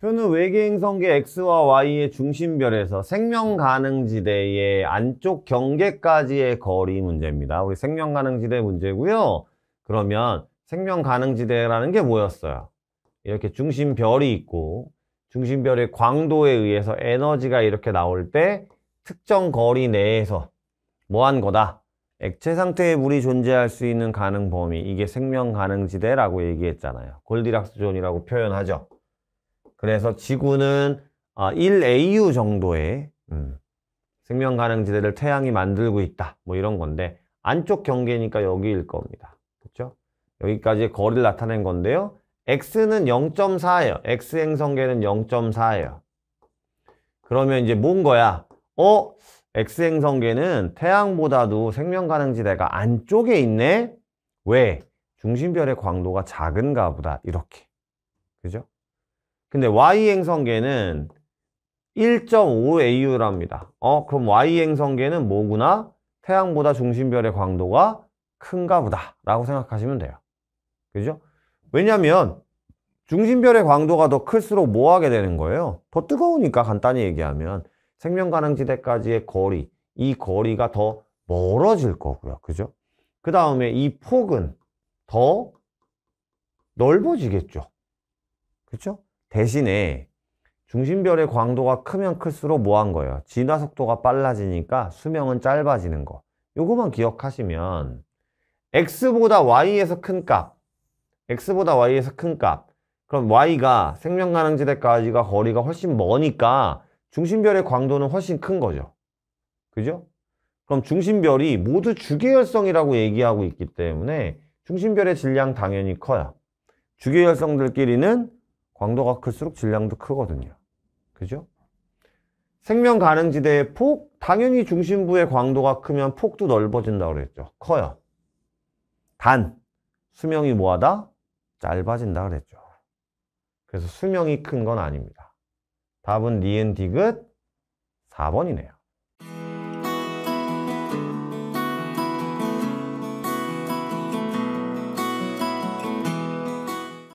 표는 외계행성계 X와 Y의 중심별에서 생명가능지대의 안쪽 경계까지의 거리 문제입니다. 우리 생명가능지대 문제고요. 그러면 생명가능지대라는 게 뭐였어요? 이렇게 중심별이 있고 중심별의 광도에 의해서 에너지가 이렇게 나올 때 특정 거리 내에서 뭐한 거다? 액체 상태의 물이 존재할 수 있는 가능 범위 이게 생명가능지대라고 얘기했잖아요. 골디락스 존이라고 표현하죠. 그래서 지구는 1AU 아, 정도의 음, 생명 가능 지대를 태양이 만들고 있다. 뭐 이런 건데 안쪽 경계니까 여기일 겁니다. 그렇죠? 여기까지 거리를 나타낸 건데요. x는 0.4예요. x 행성계는 0.4예요. 그러면 이제 뭔 거야? 어? x 행성계는 태양보다도 생명 가능 지대가 안쪽에 있네. 왜? 중심별의 광도가 작은가 보다. 이렇게. 그죠? 근데 y행성계는 1.5AU랍니다. 어, 그럼 y행성계는 뭐구나? 태양보다 중심별의 광도가 큰가 보다 라고 생각하시면 돼요. 그죠? 왜냐면 중심별의 광도가 더 클수록 뭐 하게 되는 거예요? 더 뜨거우니까 간단히 얘기하면 생명가능지대까지의 거리, 이 거리가 더 멀어질 거고요. 그죠? 그 다음에 이 폭은 더 넓어지겠죠. 그렇죠? 대신에 중심별의 광도가 크면 클수록 뭐한 거예요? 진화 속도가 빨라지니까 수명은 짧아지는 거. 요거만 기억하시면 x보다 y에서 큰 값, x보다 y에서 큰 값. 그럼 y가 생명 가능지대까지가 거리가 훨씬 머니까 중심별의 광도는 훨씬 큰 거죠. 그죠? 그럼 중심별이 모두 주계열성이라고 얘기하고 있기 때문에 중심별의 질량 당연히 커요. 주계열성들끼리는 광도가 클수록 질량도 크거든요. 그죠? 생명 가능 지대의 폭, 당연히 중심부의 광도가 크면 폭도 넓어진다고 그랬죠. 커요. 단, 수명이 뭐하다? 짧아진다 그랬죠. 그래서 수명이 큰 건 아닙니다. 답은 니은 디귿 4번이네요.